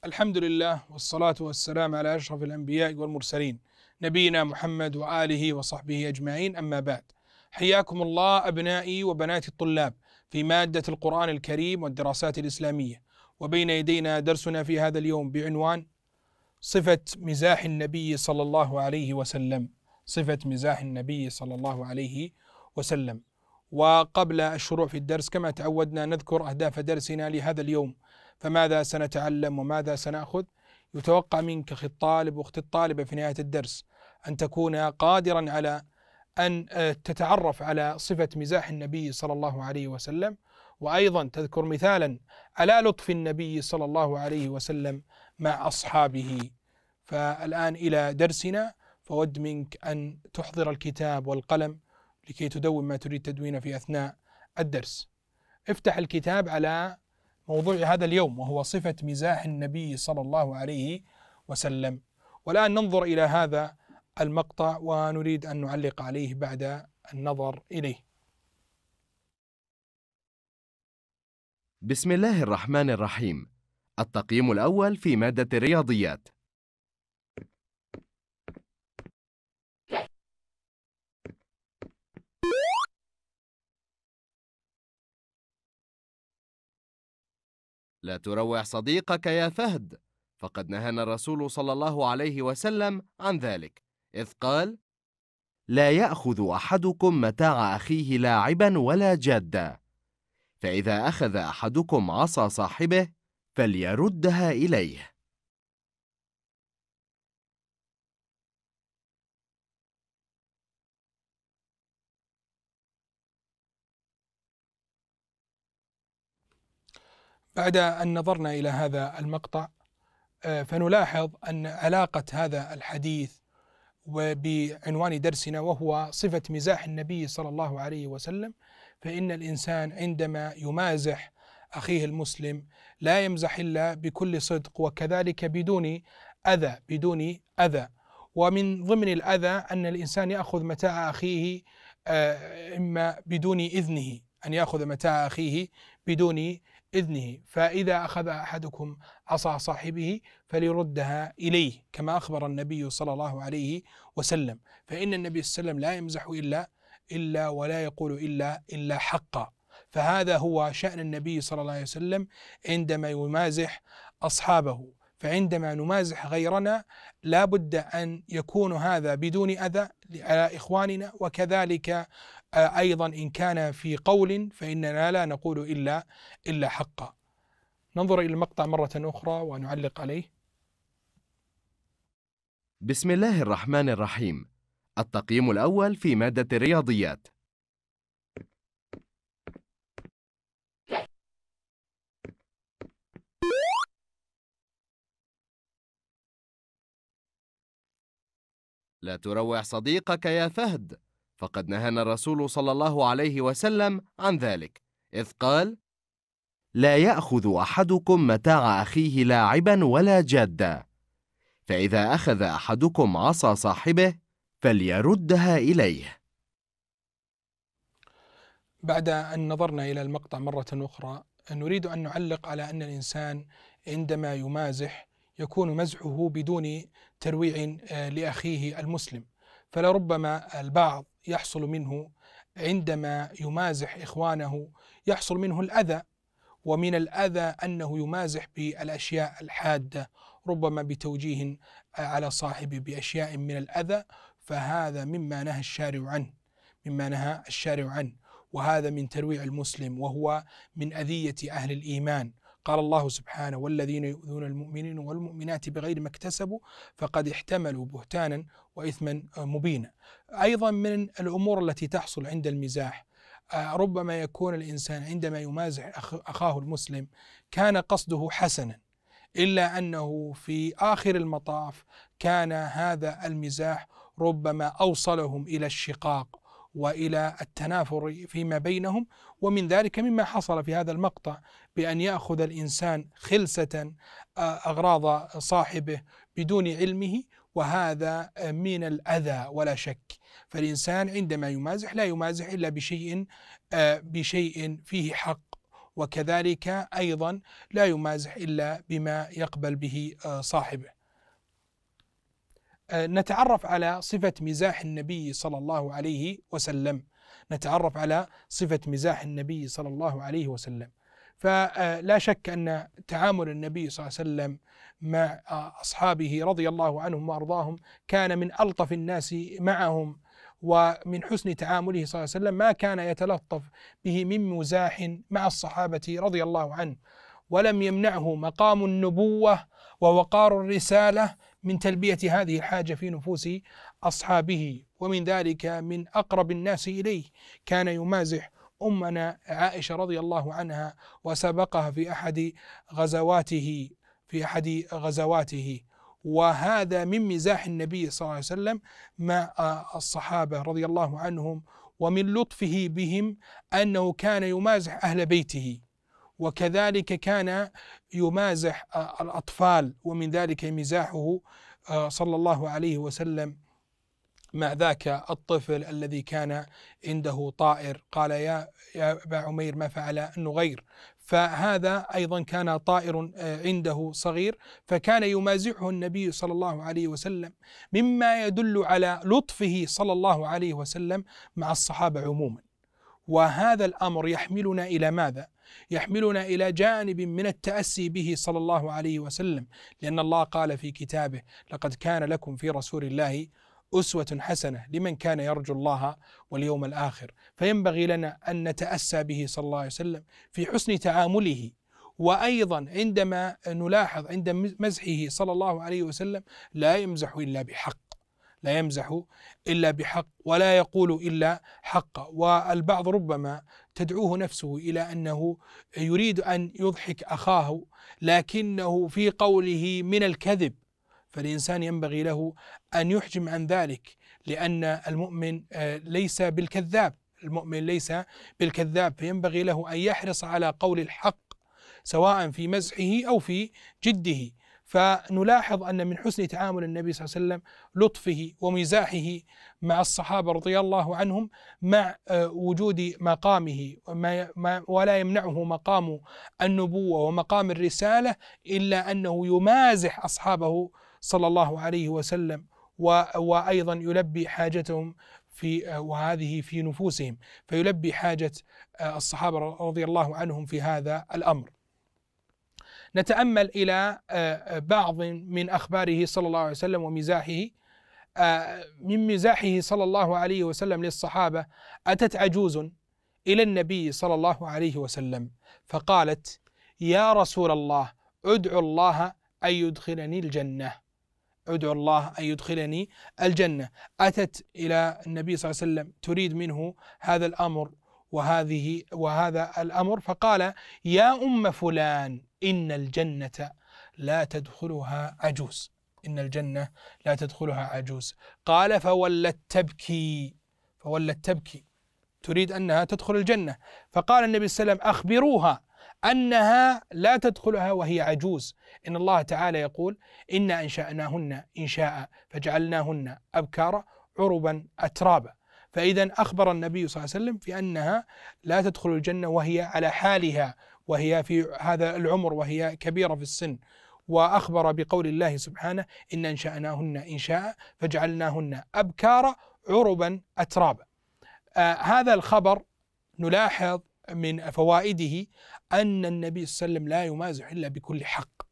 الحمد لله والصلاة والسلام على أشرف الأنبياء والمرسلين نبينا محمد وآله وصحبه أجمعين أما بعد حياكم الله أبنائي وبناتي الطلاب في مادة القرآن الكريم والدراسات الإسلامية وبين يدينا درسنا في هذا اليوم بعنوان صفة مزاح النبي صلى الله عليه وسلم صفة مزاح النبي صلى الله عليه وسلم وقبل الشروع في الدرس كما تعودنا نذكر أهداف درسنا لهذا اليوم فماذا سنتعلم وماذا سناخذ يتوقع منك اخي الطالب واختي الطالبه في نهايه الدرس ان تكون قادرا على ان آه، تتعرف على صفه مزاح النبي صلى الله عليه وسلم وايضا تذكر مثالا على لطف النبي صلى الله عليه وسلم مع اصحابه فالان الى درسنا فود منك ان تحضر الكتاب والقلم لكي تدون ما تريد تدوينه في اثناء الدرس افتح الكتاب على موضوع هذا اليوم وهو صفة مزاح النبي صلى الله عليه وسلم والآن ننظر إلى هذا المقطع ونريد أن نعلق عليه بعد النظر إليه بسم الله الرحمن الرحيم التقييم الأول في مادة الرياضيات لا تروع صديقك يا فهد فقد نهانا الرسول صلى الله عليه وسلم عن ذلك إذ قال لا يأخذ أحدكم متاع أخيه لاعبا ولا جادا فإذا أخذ أحدكم عصا صاحبه فليردها إليه بعد أن نظرنا إلى هذا المقطع آه، فنلاحظ أن علاقة هذا الحديث بعنوان درسنا وهو صفة مزاح النبي صلى الله عليه وسلم فإن الإنسان عندما يمازح أخيه المسلم لا يمزح إلا بكل صدق وكذلك بدون أذى بدون أذى ومن ضمن الأذى أن الإنسان يأخذ متاع أخيه آه، إما بدون إذنه أن يأخذ متاع أخيه بدون إذنه فإذا أخذ أحدكم عصا صاحبه فليردها إليه كما أخبر النبي صلى الله عليه وسلم فإن النبي صلى الله عليه وسلم لا يمزح إلا إلا ولا يقول إلا إلا حقا فهذا هو شأن النبي صلى الله عليه وسلم عندما يمازح أصحابه فعندما نمازح غيرنا لا بد أن يكون هذا بدون أذى على إخواننا وكذلك آه، أيضا إن كان في قول فإننا لا نقول إلا إلا حقا ننظر إلى المقطع مرة أخرى ونعلق عليه بسم الله الرحمن الرحيم التقييم الأول في مادة الرياضيات لا تروع صديقك يا فهد فقد نهانا الرسول صلى الله عليه وسلم عن ذلك إذ قال لا يأخذ أحدكم متاع أخيه لاعبا ولا جادا فإذا أخذ أحدكم عصا صاحبه فليردها إليه بعد أن نظرنا إلى المقطع مرة أخرى نريد أن نعلق على أن الإنسان عندما يمازح يكون مزحه بدون ترويع آه، لأخيه المسلم فلربما البعض يحصل منه عندما يمازح إخوانه يحصل منه الأذى ومن الأذى أنه يمازح بالأشياء الحادة ربما بتوجيه على صاحبه بأشياء من الأذى فهذا مما نهى الشارع عنه مما نهى الشارع عنه وهذا من ترويع المسلم وهو من أذية أهل الإيمان قال الله سبحانه والذين يؤذون المؤمنين والمؤمنات بغير ما اكتسبوا فقد احتملوا بهتانا وإثما مبينا أيضا من الأمور التي تحصل عند المزاح آه، ربما يكون الإنسان عندما يمازح أخاه المسلم كان قصده حسنا إلا أنه في آخر المطاف كان هذا المزاح ربما أوصلهم إلى الشقاق والى التنافر فيما بينهم ومن ذلك مما حصل في هذا المقطع بأن يأخذ الإنسان خلسة آه، أغراض صاحبه بدون علمه وهذا آه، من الأذى ولا شك فالإنسان عندما يمازح لا يمازح إلا بشيء آه، بشيء فيه حق وكذلك أيضا لا يمازح إلا بما يقبل به صاحبه نتعرف على صفة مزاح النبي صلى الله عليه وسلم نتعرف على صفة مزاح النبي صلى الله عليه وسلم فلا شك أن تعامل النبي صلى الله عليه وسلم مع أصحابه رضي الله عنهم وأرضاهم كان من ألطف الناس معهم ومن حسن تعامله صلى الله عليه وسلم ما كان يتلطف به من مزاح مع الصحابة رضي الله عنه ولم يمنعه مقام النبوة ووقار الرسالة من تلبية هذه الحاجة في نفوس أصحابه ومن ذلك من أقرب الناس إليه كان يمازح أمنا عائشة رضي الله عنها وسبقها في أحد غزواته في أحد غزواته وهذا من مزاح النبي صلى الله عليه وسلم مع الصحابة رضي الله عنهم ومن لطفه بهم أنه كان يمازح أهل بيته وكذلك كان يمازح الأطفال ومن ذلك مزاحه آه، صلى الله عليه وسلم مع ذاك الطفل الذي كان عنده طائر قال يا يا ابا عمير ما فعل النغير فهذا ايضا كان طائر آه، عنده صغير فكان يمازحه النبي صلى الله عليه وسلم مما يدل على لطفه صلى الله عليه وسلم مع الصحابه عموما وهذا الامر يحملنا الى ماذا؟ يحملنا الى جانب من التاسي به صلى الله عليه وسلم لان الله قال في كتابه لقد كان لكم في رسول الله أسوة حسنة لمن كان يرجو الله واليوم الآخر فينبغي لنا أن نتأسى به صلى الله عليه وسلم في حسن تعامله وأيضا عندما نلاحظ عند مزحه صلى الله عليه وسلم لا يمزح إلا بحق لا يمزح إلا بحق ولا يقول إلا حق والبعض ربما تدعوه نفسه إلى أنه يريد أن يضحك أخاه لكنه في قوله من الكذب فالإنسان ينبغي له أن يحجم عن ذلك لأن المؤمن آه، ليس بالكذاب المؤمن ليس بالكذاب فينبغي له أن يحرص على قول الحق سواء في مزحه أو في جده فنلاحظ أن من حسن تعامل النبي صلى الله عليه وسلم لطفه ومزاحه مع الصحابة رضي الله عنهم مع آه، وجود مقامه ولا يمنعه مقام النبوة ومقام الرسالة إلا أنه يمازح أصحابه صلى الله عليه وسلم وأيضا يلبي حاجتهم في وهذه في نفوسهم فيلبي حاجة آه، الصحابة رضي الله عنهم في هذا الأمر نتأمل إلى آه، بعض من أخباره صلى الله عليه وسلم ومزاحه آه، من مزاحه صلى الله عليه وسلم للصحابة أتت عجوز إلى النبي صلى الله عليه وسلم فقالت يا رسول الله ادعو الله أن يدخلني الجنة أدعو الله أن يدخلني الجنة أتت إلى النبي صلى الله عليه وسلم تريد منه هذا الأمر وهذه وهذا الأمر فقال يا أم فلان إن الجنة لا تدخلها عجوز إن الجنة لا تدخلها عجوز قال فولت تبكي فولت تبكي تريد أنها تدخل الجنة فقال النبي صلى الله عليه وسلم أخبروها أنها لا تدخلها وهي عجوز إن الله تعالى يقول إنا أنشأناهن إن شاء فجعلناهن أبكارا عربا أترابا فإذا أخبر النبي صلى الله عليه وسلم في أنها لا تدخل الجنة وهي على حالها وهي في هذا العمر وهي كبيرة في السن وأخبر بقول الله سبحانه إن أنشأناهن إن شاء فجعلناهن أبكارا عربا أترابا آه هذا الخبر نلاحظ من فوائده أن النبي صلى الله عليه وسلم لا يمازح إلا بكل حق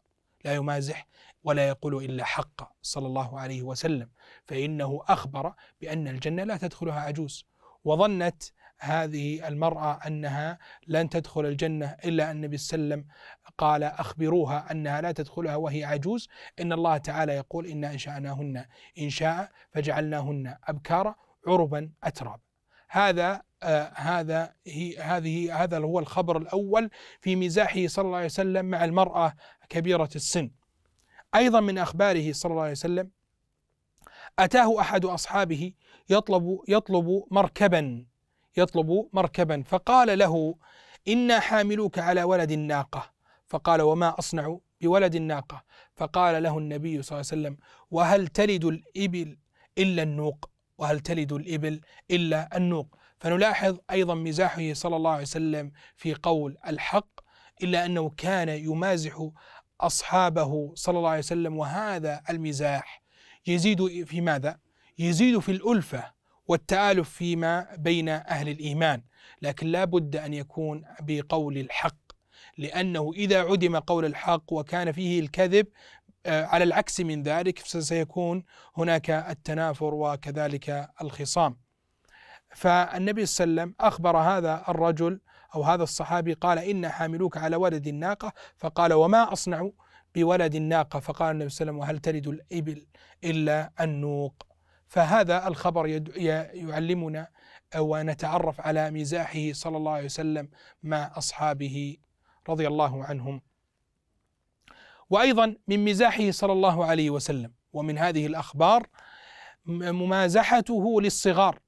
لا يمازح ولا يقول إلا حق صلى الله عليه وسلم فإنه أخبر بأن الجنة لا تدخلها عجوز وظنت هذه المرأة أنها لن تدخل الجنة إلا أن النبي صلى الله عليه وسلم قال أخبروها أنها لا تدخلها وهي عجوز إن الله تعالى يقول إنا أنشأناهن إنشاء فجعلناهن أبكارا عربا أتراب هذا آه هذا هي هذه هذا هو الخبر الاول في مزاحه صلى الله عليه وسلم مع المراه كبيره السن. ايضا من اخباره صلى الله عليه وسلم اتاه احد اصحابه يطلب يطلب مركبا يطلب مركبا فقال له انا حاملوك على ولد الناقه فقال وما اصنع بولد الناقه فقال له النبي صلى الله عليه وسلم وهل تلد الابل الا النوق وهل تلد الإبل إلا النوق فنلاحظ أيضا مزاحه صلى الله عليه وسلم في قول الحق إلا أنه كان يمازح أصحابه صلى الله عليه وسلم وهذا المزاح يزيد في ماذا؟ يزيد في الألفة والتآلف فيما بين أهل الإيمان لكن لا بد أن يكون بقول الحق لأنه إذا عدم قول الحق وكان فيه الكذب آه، على العكس من ذلك سيكون هناك التنافر وكذلك الخصام فالنبي صلى الله عليه وسلم أخبر هذا الرجل أو هذا الصحابي قال إن حاملوك على ولد الناقة فقال وما أصنع بولد الناقة فقال النبي صلى الله عليه وسلم وهل تلد الإبل إلا النوق فهذا الخبر يعلمنا آه، ونتعرف على مزاحه صلى الله عليه وسلم مع أصحابه رضي الله عنهم وأيضا من مزاحه صلى الله عليه وسلم ومن هذه الأخبار ممازحته للصغار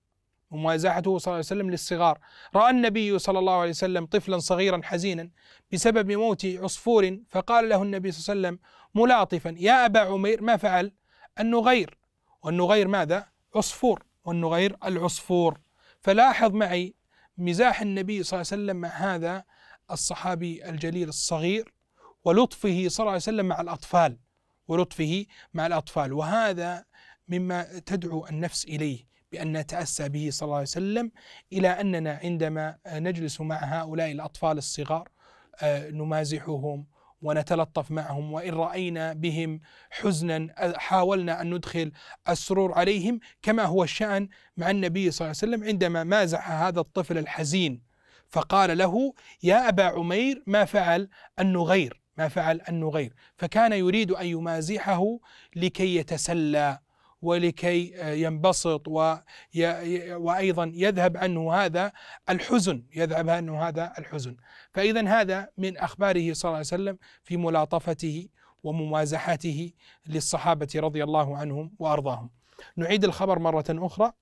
ممازحته صلى الله عليه وسلم للصغار رأى النبي صلى الله عليه وسلم طفلا صغيرا حزينا بسبب موت عصفور فقال له النبي صلى الله عليه وسلم ملاطفا يا أبا عمير ما فعل النغير والنغير ماذا عصفور والنغير العصفور فلاحظ معي مزاح النبي صلى الله عليه وسلم مع هذا الصحابي الجليل الصغير ولطفه صلى الله عليه وسلم مع الأطفال ولطفه مع الأطفال وهذا مما تدعو النفس إليه بأن نتأسى به صلى الله عليه وسلم إلى أننا عندما نجلس مع هؤلاء الأطفال الصغار آه، نمازحهم ونتلطف معهم وإن رأينا بهم حزنا حاولنا أن ندخل السرور عليهم كما هو الشأن مع النبي صلى الله عليه وسلم عندما مازح هذا الطفل الحزين فقال له يا أبا عمير ما فعل النغير ما فعل النغير فكان يريد أن يمازحه لكي يتسلى ولكي آه، ينبسط وأيضا يذهب عنه هذا الحزن يذهب عنه هذا الحزن فإذا هذا من أخباره صلى الله عليه وسلم في ملاطفته وممازحته للصحابة رضي الله عنهم وأرضاهم نعيد الخبر مرة أخرى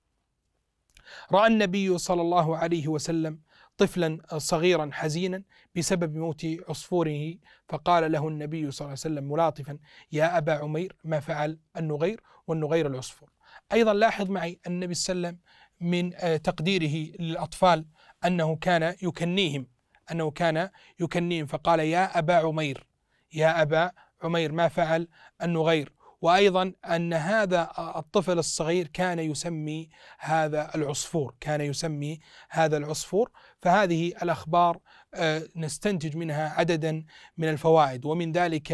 رأى النبي صلى الله عليه وسلم طفلا صغيرا حزينا بسبب موت عصفوره فقال له النبي صلى الله عليه وسلم ملاطفا يا أبا عمير ما فعل النغير والنغير العصفور أيضا لاحظ معي النبي صلى الله عليه وسلم من آه، تقديره للأطفال أنه كان يكنيهم أنه كان يكنيهم فقال يا أبا عمير يا أبا عمير ما فعل النغير وايضا ان هذا الطفل الصغير كان يسمي هذا العصفور، كان يسمي هذا العصفور فهذه الأخبار آه، نستنتج منها عددا من الفوائد ومن ذلك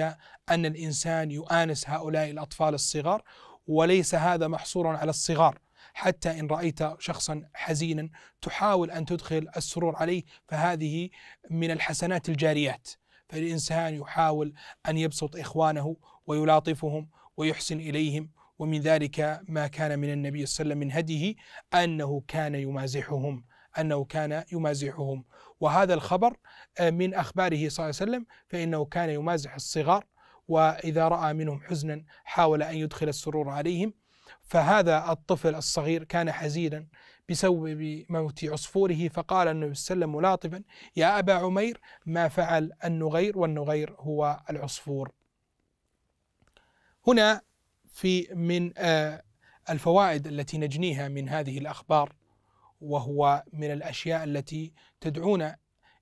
أن الإنسان يؤانس هؤلاء الأطفال الصغار وليس هذا محصورا على الصغار حتى إن رأيت شخصا حزينا تحاول أن تدخل السرور عليه فهذه من الحسنات الجاريات فالإنسان يحاول أن يبسط إخوانه ويلاطفهم ويحسن إليهم ومن ذلك ما كان من النبي صلى الله عليه وسلم من هديه أنه كان يمازحهم أنه كان يمازحهم وهذا الخبر آه، من أخباره صلى الله عليه وسلم فإنه كان يمازح الصغار وإذا رأى منهم حزنا حاول أن يدخل السرور عليهم فهذا الطفل الصغير كان حزينا بسبب موت عصفوره فقال النبي صلى الله عليه وسلم ملاطفا يا أبا عمير ما فعل النغير والنغير هو العصفور هنا في من آه، الفوائد التي نجنيها من هذه الأخبار وهو من الاشياء التي تدعونا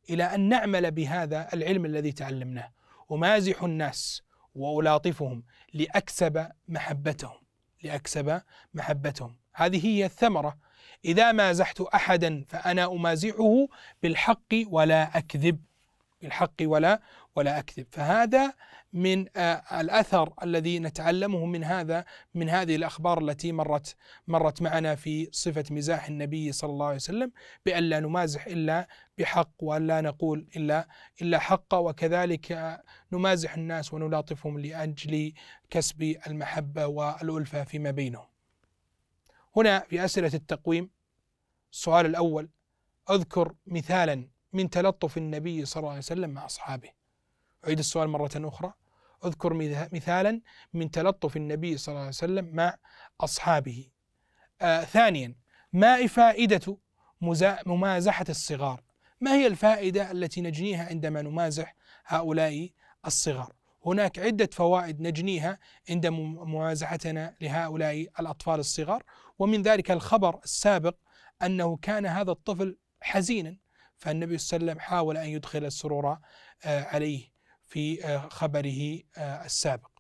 الى ان نعمل بهذا العلم الذي تعلمناه امازح الناس والاطفهم لاكسب محبتهم لاكسب محبتهم هذه هي الثمره اذا مازحت احدا فانا امازحه بالحق ولا اكذب بالحق ولا ولا أكذب فهذا من آه، الأثر الذي نتعلمه من هذا من هذه الأخبار التي مرت مرت معنا في صفة مزاح النبي صلى الله عليه وسلم بأن لا نمازح إلا بحق وأن لا نقول إلا إلا حق وكذلك آه، نمازح الناس ونلاطفهم لأجل كسب المحبة والألفة فيما بينهم هنا في أسئلة التقويم السؤال الأول أذكر مثالا من تلطف النبي صلى الله عليه وسلم مع أصحابه أعيد السؤال مرة أخرى أذكر مثالا من تلطف النبي صلى الله عليه وسلم مع أصحابه آه ثانيا ما فائدة ممازحة الصغار ما هي الفائدة التي نجنيها عندما نمازح هؤلاء الصغار هناك عدة فوائد نجنيها عند ممازحتنا لهؤلاء الأطفال الصغار ومن ذلك الخبر السابق أنه كان هذا الطفل حزينا فالنبي صلى الله عليه وسلم حاول أن يدخل السرور آه، عليه في آه، خبره آه، السابق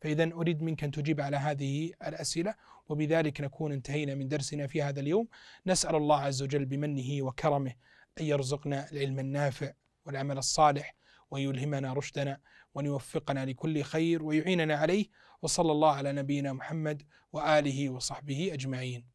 فإذا أريد منك أن تجيب على هذه الأسئلة وبذلك نكون انتهينا من درسنا في هذا اليوم نسأل الله عز وجل بمنه وكرمه أن يرزقنا العلم النافع والعمل الصالح ويلهمنا رشدنا وأن يوفقنا لكل خير ويعيننا عليه وصلى الله على نبينا محمد وآله وصحبه أجمعين